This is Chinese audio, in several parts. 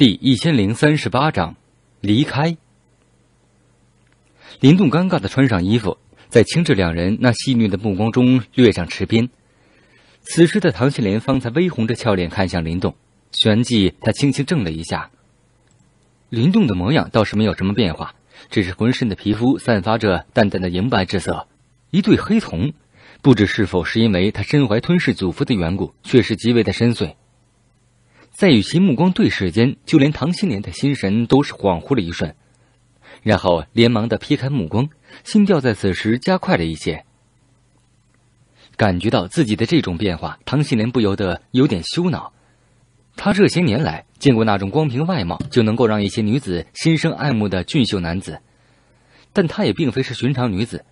第一千零三十八章，离开。林动尴尬的穿上衣服，在清志两人那细腻的目光中掠上池边。此时的唐心莲方才微红着俏脸看向林动，旋即她轻轻怔了一下。林动的模样倒是没有什么变化，只是浑身的皮肤散发着淡淡的银白之色，一对黑瞳，不知是否是因为他身怀吞噬祖父的缘故，却是极为的深邃。在与其目光对视间，就连唐心莲的心神都是恍惚了一瞬，然后连忙的撇开目光，心跳在此时加快了一些。感觉到自己的这种变化，唐心莲不由得有点羞恼。她这些年来见过那种光凭外貌就能够让一些女子心生爱慕的俊秀男子，但她也并非是寻常女子，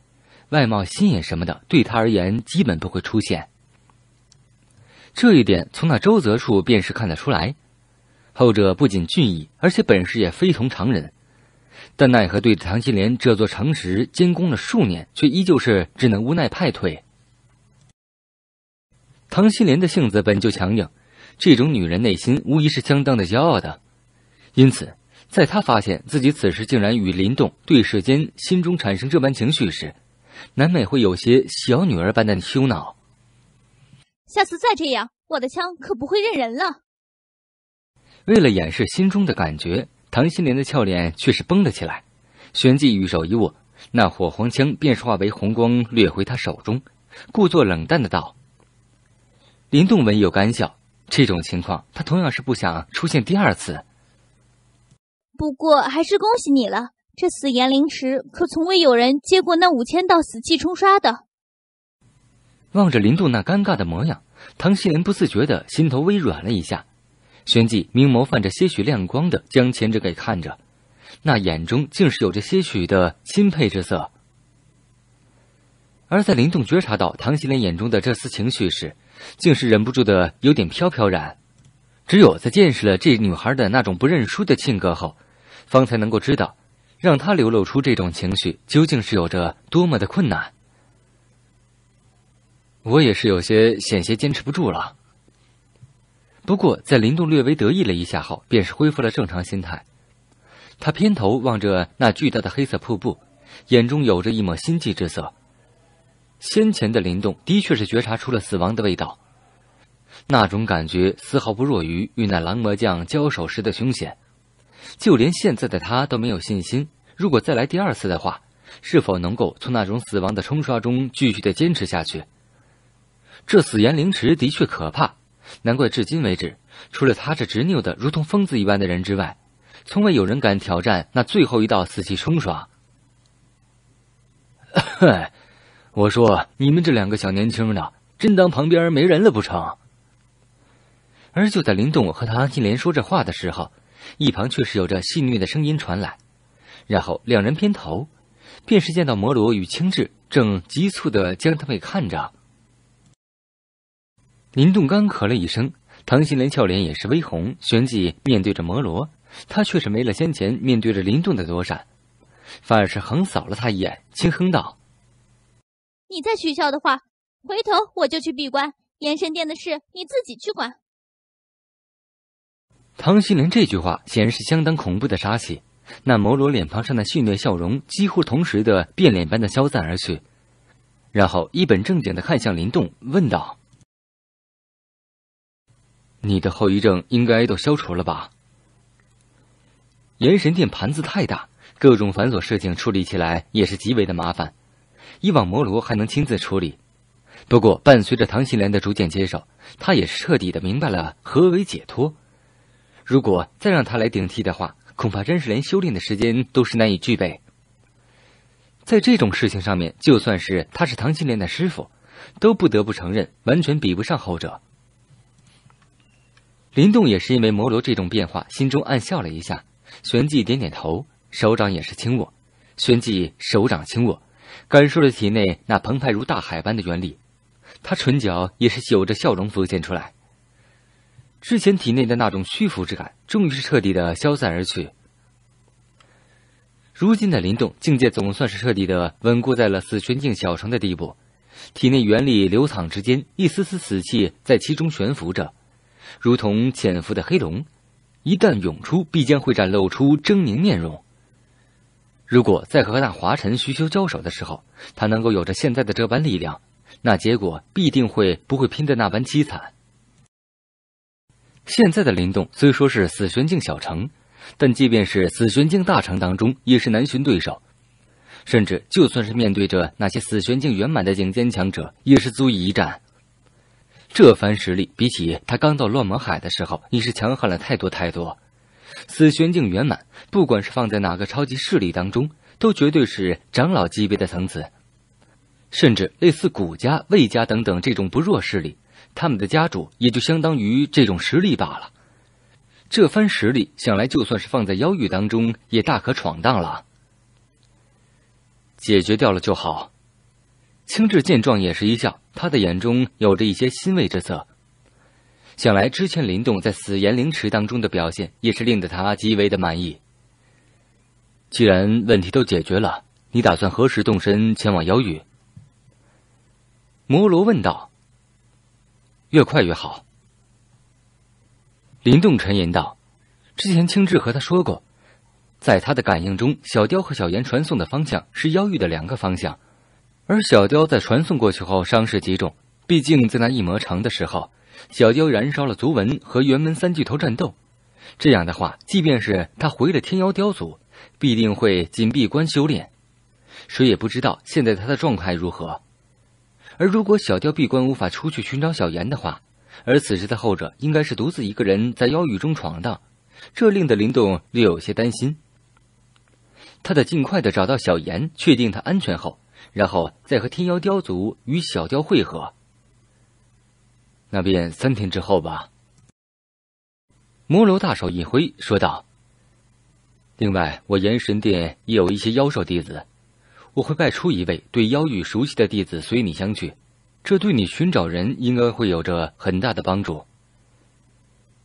外貌、心眼什么的，对她而言基本不会出现。这一点从那周泽处便是看得出来，后者不仅俊逸，而且本事也非同常人，但奈何对唐心莲这座城池监工了数年，却依旧是只能无奈派退。唐心莲的性子本就强硬，这种女人内心无疑是相当的骄傲的，因此，在她发现自己此时竟然与林动对视间，心中产生这般情绪时，难免会有些小女儿般的羞恼。下次再这样，我的枪可不会认人了。为了掩饰心中的感觉，唐心莲的俏脸却是绷了起来，旋即玉手一握，那火黄枪便化为红光掠回他手中，故作冷淡的道：“林动，文有干笑。这种情况，他同样是不想出现第二次。不过，还是恭喜你了，这死岩灵池可从未有人接过那五千道死气冲刷的。”望着林动那尴尬的模样，唐熙莲不自觉的心头微软了一下，旋即明眸泛着些许亮光地将前者给看着，那眼中竟是有着些许的钦佩之色。而在林动觉察到唐熙莲眼中的这丝情绪时，竟是忍不住的有点飘飘然。只有在见识了这女孩的那种不认输的性格后，方才能够知道，让她流露出这种情绪究竟是有着多么的困难。我也是有些险些坚持不住了。不过，在林动略微得意了一下后，便是恢复了正常心态。他偏头望着那巨大的黑色瀑布，眼中有着一抹心悸之色。先前的林动的确是觉察出了死亡的味道，那种感觉丝毫不弱于与那蓝魔将交手时的凶险，就连现在的他都没有信心，如果再来第二次的话，是否能够从那种死亡的冲刷中继续的坚持下去？这死言凌迟的确可怕，难怪至今为止，除了他这执拗的如同疯子一般的人之外，从未有人敢挑战那最后一道死气冲刷。我说你们这两个小年轻的，真当旁边没人了不成？而就在林动和唐金莲说这话的时候，一旁却是有着戏谑的声音传来，然后两人偏头，便是见到摩罗与青雉正急促的将他们看着。林动干咳了一声，唐心莲俏脸也是微红，旋即面对着摩罗，她却是没了先前面对着林动的躲闪，反而是横扫了他一眼，轻哼道：“你在学校的话，回头我就去闭关。延神殿的事，你自己去管。”唐心莲这句话显然是相当恐怖的杀气，那摩罗脸庞上的戏谑笑容几乎同时的变脸般的消散而去，然后一本正经的看向林动，问道。你的后遗症应该都消除了吧？元神殿盘子太大，各种繁琐事情处理起来也是极为的麻烦。以往摩罗还能亲自处理，不过伴随着唐心莲的逐渐接受，他也是彻底的明白了何为解脱。如果再让他来顶替的话，恐怕真是连修炼的时间都是难以具备。在这种事情上面，就算是他是唐心莲的师傅，都不得不承认，完全比不上后者。林动也是因为魔罗这种变化，心中暗笑了一下，旋即点点头，手掌也是轻握，旋即手掌轻握，感受着体内那澎湃如大海般的元力，他唇角也是有着笑容浮现出来。之前体内的那种虚浮之感，终于是彻底的消散而去。如今的林动境界总算是彻底的稳固在了死玄境小城的地步，体内元力流淌之间，一丝丝死气在其中悬浮着。如同潜伏的黑龙，一旦涌出，必将会展露出狰狞面容。如果在和那华晨徐修交手的时候，他能够有着现在的这般力量，那结果必定会不会拼得那般凄惨。现在的林动虽说是死玄境小城，但即便是死玄境大城当中，也是难寻对手，甚至就算是面对着那些死玄境圆满的顶尖强者，也是足以一战。这番实力比起他刚到乱魔海的时候，已是强悍了太多太多。死玄境圆满，不管是放在哪个超级势力当中，都绝对是长老级别的层次。甚至类似古家、魏家等等这种不弱势力，他们的家主也就相当于这种实力罢了。这番实力，想来就算是放在妖域当中，也大可闯荡了。解决掉了就好。青雉见状也是一笑。他的眼中有着一些欣慰之色，想来之前林动在死岩灵池当中的表现也是令得他极为的满意。既然问题都解决了，你打算何时动身前往妖域？摩罗问道。越快越好。林动沉吟道：“之前青雉和他说过，在他的感应中，小雕和小岩传送的方向是妖域的两个方向。”而小雕在传送过去后伤势极重，毕竟在那一魔城的时候，小雕燃烧了足纹和元门三巨头战斗，这样的话，即便是他回了天妖雕族，必定会紧闭关修炼，谁也不知道现在他的状态如何。而如果小雕闭关无法出去寻找小炎的话，而此时的后者应该是独自一个人在妖域中闯荡，这令得林动略有些担心。他得尽快的找到小炎，确定他安全后。然后再和天妖雕族与小雕汇合，那便三天之后吧。魔罗大手一挥，说道：“另外，我炎神殿也有一些妖兽弟子，我会派出一位对妖域熟悉的弟子随你相去，这对你寻找人应该会有着很大的帮助。”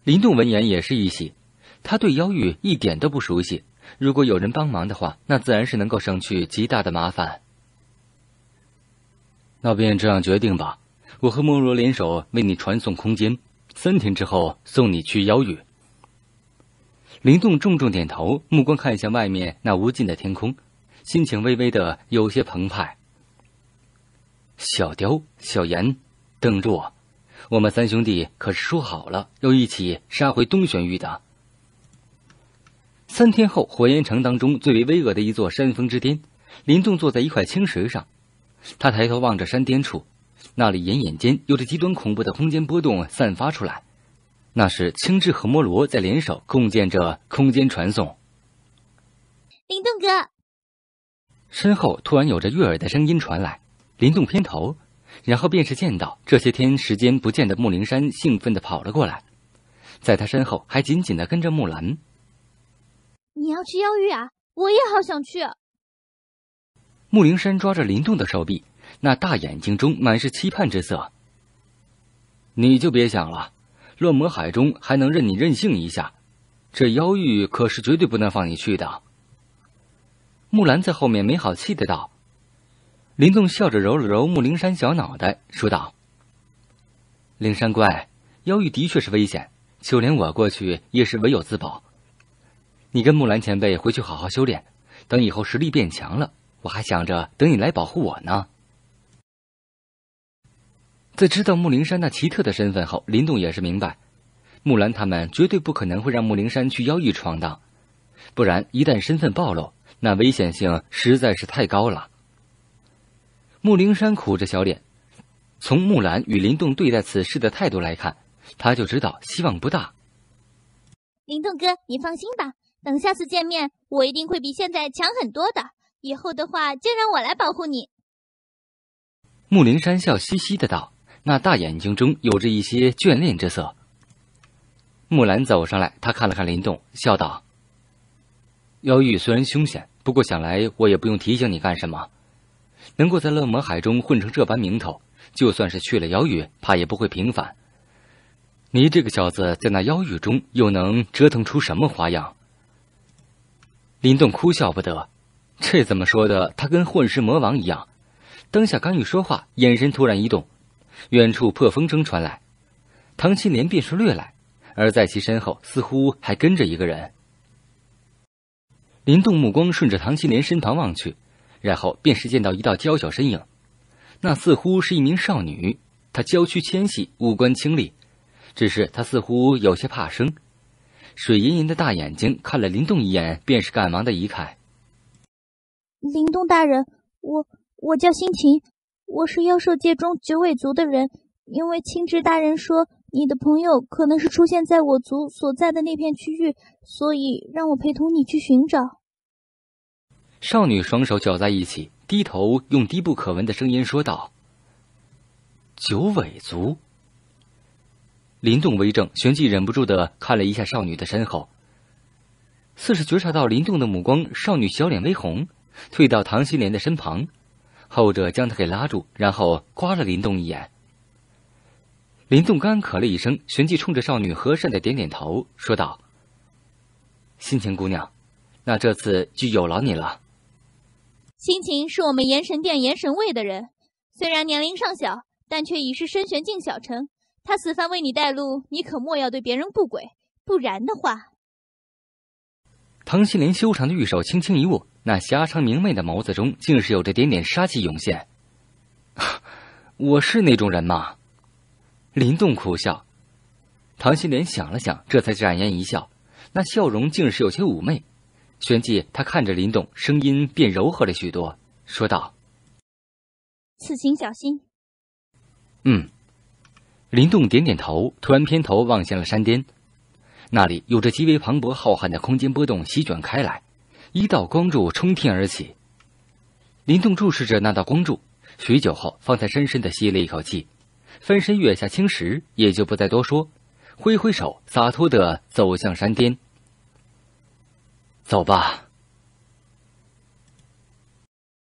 林动闻言也是一喜，他对妖域一点都不熟悉，如果有人帮忙的话，那自然是能够省去极大的麻烦。那便这样决定吧，我和莫若联手为你传送空间，三天之后送你去妖域。林动重重点头，目光看向外面那无尽的天空，心情微微的有些澎湃。小雕、小等邓若，我们三兄弟可是说好了要一起杀回东玄域的。三天后，火焰城当中最为巍峨的一座山峰之巅，林动坐在一块青石上。他抬头望着山巅处，那里隐隐间有着极端恐怖的空间波动散发出来，那是青雉和摩罗在联手共建着空间传送。林动哥，身后突然有着悦耳的声音传来。林动偏头，然后便是见到这些天时间不见的木灵山兴奋地跑了过来，在他身后还紧紧地跟着木兰。你要去妖域啊？我也好想去。木灵山抓着林动的手臂，那大眼睛中满是期盼之色。你就别想了，乱魔海中还能任你任性一下，这妖域可是绝对不能放你去的。木兰在后面没好气的道。林动笑着揉了揉木灵山小脑袋，说道：“灵山怪，妖域的确是危险，就连我过去也是唯有自保。你跟木兰前辈回去好好修炼，等以后实力变强了。”我还想着等你来保护我呢。在知道木灵山那奇特的身份后，林动也是明白，木兰他们绝对不可能会让木灵山去妖域闯荡，不然一旦身份暴露，那危险性实在是太高了。木灵山苦着小脸，从木兰与林动对待此事的态度来看，他就知道希望不大。林动哥，你放心吧，等下次见面，我一定会比现在强很多的。以后的话就让我来保护你。”木灵山笑嘻嘻的道，那大眼睛中有着一些眷恋之色。木兰走上来，他看了看林动，笑道：“妖域虽然凶险，不过想来我也不用提醒你干什么。能够在乐魔海中混成这般名头，就算是去了妖域，怕也不会平凡。你这个小子在那妖域中，又能折腾出什么花样？”林动哭笑不得。这怎么说的？他跟混世魔王一样。当下刚一说话，眼神突然一动，远处破风声传来，唐青莲便是掠来，而在其身后似乎还跟着一个人。林动目光顺着唐青莲身旁望去，然后便是见到一道娇小身影，那似乎是一名少女。她娇躯纤细，五官清丽，只是她似乎有些怕生，水盈盈的大眼睛看了林动一眼，便是赶忙的移开。林动大人，我我叫辛晴，我是妖兽界中九尾族的人。因为青雉大人说你的朋友可能是出现在我族所在的那片区域，所以让我陪同你去寻找。少女双手绞在一起，低头用低不可闻的声音说道：“九尾族。”林动微怔，旋即忍不住的看了一下少女的身后。似是觉察到林动的目光，少女小脸微红。退到唐心莲的身旁，后者将他给拉住，然后刮了林动一眼。林动干咳了一声，旋即冲着少女和善的点点头，说道：“心情姑娘，那这次就有劳你了。”心情是我们炎神殿炎神卫的人，虽然年龄尚小，但却已是深玄境小城。他此番为你带路，你可莫要对别人不轨，不然的话……唐心莲修长的玉手轻轻一握。那狭长明媚的眸子中，竟是有着点点杀气涌现。我是那种人吗？林动苦笑。唐心莲想了想，这才展颜一笑，那笑容竟是有些妩媚。旋即，她看着林动，声音便柔和了许多，说道：“此行小心。”嗯。林动点点头，突然偏头望向了山巅，那里有着极为磅礴浩瀚的空间波动席卷开来。一道光柱冲天而起，林动注视着那道光柱，许久后方才深深的吸了一口气，翻身跃下青石，也就不再多说，挥挥手，洒脱的走向山巅。走吧。